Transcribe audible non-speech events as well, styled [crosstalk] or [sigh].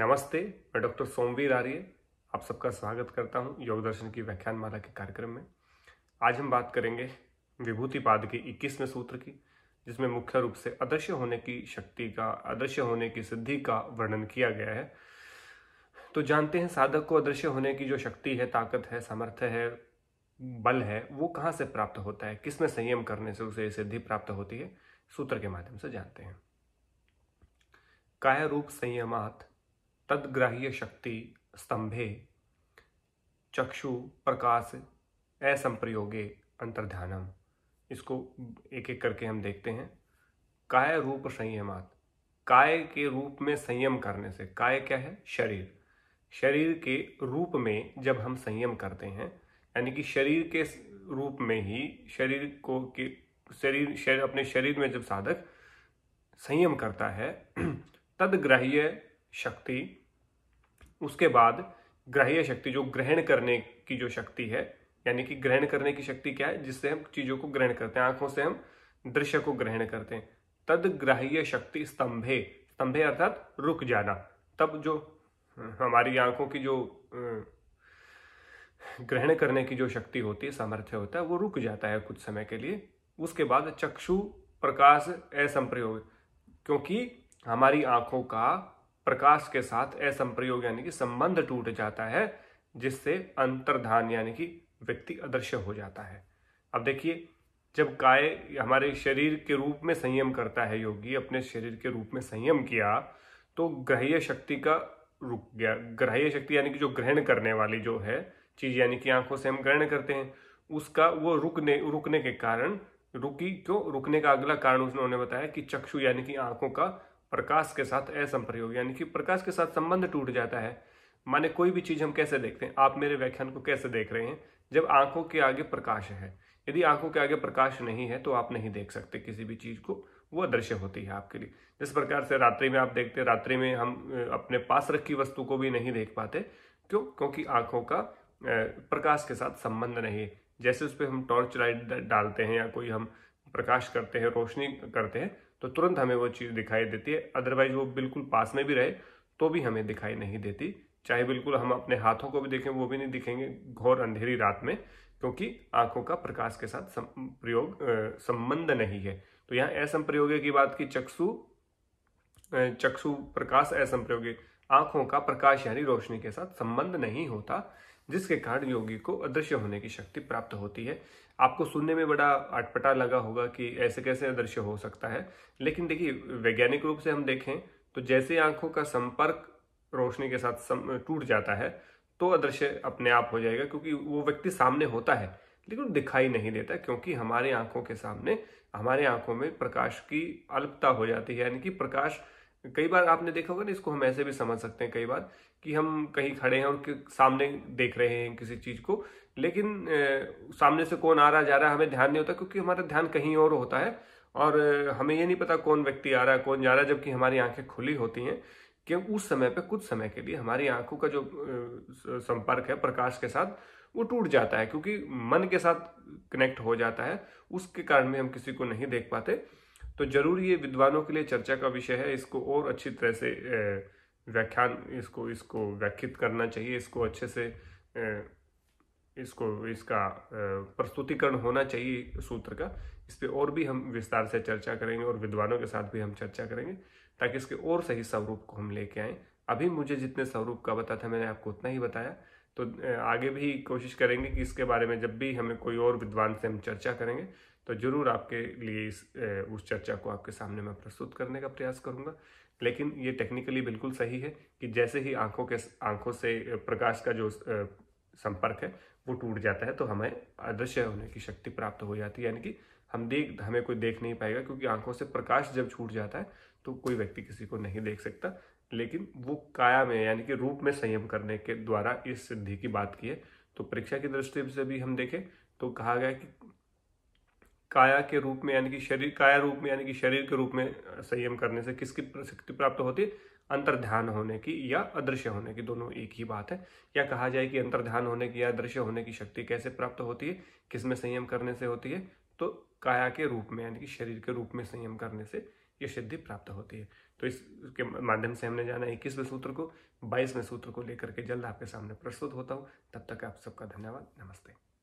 नमस्ते मैं डॉक्टर सोमवीर आर्य आप सबका स्वागत करता हूं योग दर्शन की व्याख्यान माला के कार्यक्रम में आज हम बात करेंगे विभूतिपाद के इक्कीसवें सूत्र की जिसमें मुख्य रूप से अदृश्य होने की शक्ति का अदृश्य होने की सिद्धि का वर्णन किया गया है तो जानते हैं साधक को अदृश्य होने की जो शक्ति है ताकत है सामर्थ्य है बल है वो कहाँ से प्राप्त होता है किसमें संयम करने से उसे सिद्धि प्राप्त होती है सूत्र के माध्यम से जानते हैं काय रूप संयमात तदग्राह्य शक्ति स्तंभे चक्षु प्रकाश असंप्रयोगे अंतर्ध्यानम इसको एक एक करके हम देखते हैं काय रूप संयमात काय के रूप में संयम करने से काय क्या है शरीर शरीर के रूप में जब हम संयम करते हैं यानी कि शरीर के रूप में ही शरीर को के शरीर शरीर अपने शरीर में जब साधक संयम करता है [clears throat] तदग्राह्य शक्ति उसके बाद ग्राह्य शक्ति जो ग्रहण करने की जो शक्ति है यानी कि ग्रहण करने की शक्ति क्या है जिससे हम चीजों को ग्रहण करते हैं आंखों से हम दृश्य को ग्रहण करते हैं तद ग्राह्य शक्ति स्तंभे स्तंभे अर्थात रुक जाना तब जो हम्म, हमारी आंखों की जो हम्म, ग्रहण करने की जो शक्ति होती है सामर्थ्य होता है वो रुक जाता है कुछ समय के लिए उसके बाद चक्षु प्रकाश असंप्रयोग क्योंकि हमारी आंखों का प्रकाश के साथ असंप्रयोग यानी कि संबंध टूट जाता है जिससे अंतर्धान यानी कि व्यक्ति अदृश्य हो जाता है अब देखिए जब काय हमारे शरीर के रूप में संयम करता है योगी अपने शरीर के रूप में संयम किया तो ग्रह्य शक्ति का रुक गया ग्रह्य शक्ति यानी कि जो ग्रहण करने वाली जो है चीज यानी कि आंखों से हम ग्रहण करते हैं उसका वो रुकने रुकने के कारण रुकी क्यों रुकने का अगला कारण उसने उन्होंने बताया कि चक्षु यानी कि आंखों का प्रकाश के साथ असंप्रयोग यानी कि प्रकाश के साथ संबंध टूट जाता है माने कोई भी चीज़ हम कैसे देखते हैं आप मेरे व्याख्यान को कैसे देख रहे हैं जब आंखों के आगे प्रकाश है यदि आंखों के आगे प्रकाश नहीं है तो आप नहीं देख सकते किसी भी चीज़ को वो अदृश्य होती है आपके लिए जिस प्रकार से रात्रि में आप देखते हैं रात्रि में हम अपने पास रखी वस्तु को भी नहीं देख पाते क्यों क्योंकि आंखों का प्रकाश के साथ संबंध नहीं है जैसे उस पर हम टॉर्च लाइट डालते हैं या कोई हम प्रकाश करते हैं रोशनी करते हैं तो तुरंत हमें वो चीज़ दिखाई देती है अदरवाइज वो बिल्कुल पास में भी रहे तो भी हमें दिखाई नहीं देती चाहे बिल्कुल हम अपने हाथों को भी देखें वो भी नहीं दिखेंगे घोर अंधेरी रात में क्योंकि आंखों का प्रकाश के साथ प्रयोग संबंध नहीं है तो यहाँ असंप्रयोग की बात की चक्षु चक्षु प्रकाश असंप्रयोगे आंखों का प्रकाश यानी रोशनी के साथ संबंध नहीं होता जिसके कारण योगी को अदृश्य होने की शक्ति प्राप्त होती है आपको सुनने में बड़ा अटपटा लगा होगा कि ऐसे कैसे अदृश्य हो सकता है लेकिन देखिए वैज्ञानिक रूप से हम देखें तो जैसे आंखों का संपर्क रोशनी के साथ टूट जाता है तो अदृश्य अपने आप हो जाएगा क्योंकि वो व्यक्ति सामने होता है लेकिन दिखाई नहीं देता क्योंकि हमारे आंखों के सामने हमारे आंखों में प्रकाश की अल्पता हो जाती है यानी कि प्रकाश कई बार आपने देखा होगा ना इसको हम ऐसे भी समझ सकते हैं कई बार कि हम कहीं खड़े हैं और सामने देख रहे हैं किसी चीज को लेकिन सामने से कौन आ रहा जा रहा है हमें ध्यान नहीं होता क्योंकि हमारा ध्यान कहीं और होता है और हमें ये नहीं पता कौन व्यक्ति आ रहा है कौन जा रहा है जबकि हमारी आंखें खुली होती हैं कि उस समय पर कुछ समय के लिए हमारी आंखों का जो संपर्क है प्रकाश के साथ वो टूट जाता है क्योंकि मन के साथ कनेक्ट हो जाता है उसके कारण भी हम किसी को नहीं देख पाते तो जरूर ये विद्वानों के लिए चर्चा का विषय है इसको और अच्छी तरह से व्याख्यान इसको इसको व्याख्यित करना चाहिए इसको अच्छे से इसको इसका प्रस्तुतिकरण होना चाहिए सूत्र का इस पर और भी हम विस्तार से चर्चा करेंगे और विद्वानों के साथ भी हम चर्चा करेंगे ताकि इसके और सही स्वरूप को हम लेके आए अभी मुझे जितने स्वरूप का बता था मैंने आपको उतना ही बताया तो आगे भी कोशिश करेंगे कि इसके बारे में जब भी हमें कोई और विद्वान से हम चर्चा करेंगे तो ज़रूर आपके लिए इस उस चर्चा को आपके सामने मैं प्रस्तुत करने का प्रयास करूँगा लेकिन ये टेक्निकली बिल्कुल सही है कि जैसे ही आंखों के आंखों से प्रकाश का जो संपर्क है वो टूट जाता है तो हमें अदृश्य होने की शक्ति प्राप्त हो जाती है यानी कि हम देख हमें कोई देख नहीं पाएगा क्योंकि आंखों से प्रकाश जब छूट जाता है तो कोई व्यक्ति किसी को नहीं देख सकता लेकिन वो काया में यानी कि रूप में संयम करने के द्वारा इस सिद्धि की बात की है तो परीक्षा की दृष्टि से भी हम देखें तो कहा गया कि काया के रूप में यानी कि शरीर काया रूप में यानी कि शरीर के रूप में संयम करने से किसकी शक्ति प्राप्त होती है अंतर्ध्यान होने की या अदृश्य होने की दोनों एक ही बात है या कहा जाए कि अंतर्ध्यान होने की या अदृश्य होने की शक्ति कैसे प्राप्त होती है किस में संयम करने से होती है तो काया के रूप में यानी कि शरीर के रूप में संयम करने से ये सिद्धि प्राप्त होती है तो इसके माध्यम से हमने जाना इक्कीसवें सूत्र को बाईसवें सूत्र को लेकर के जल्द आपके सामने प्रस्तुत होता हूँ तब तक आप सबका धन्यवाद नमस्ते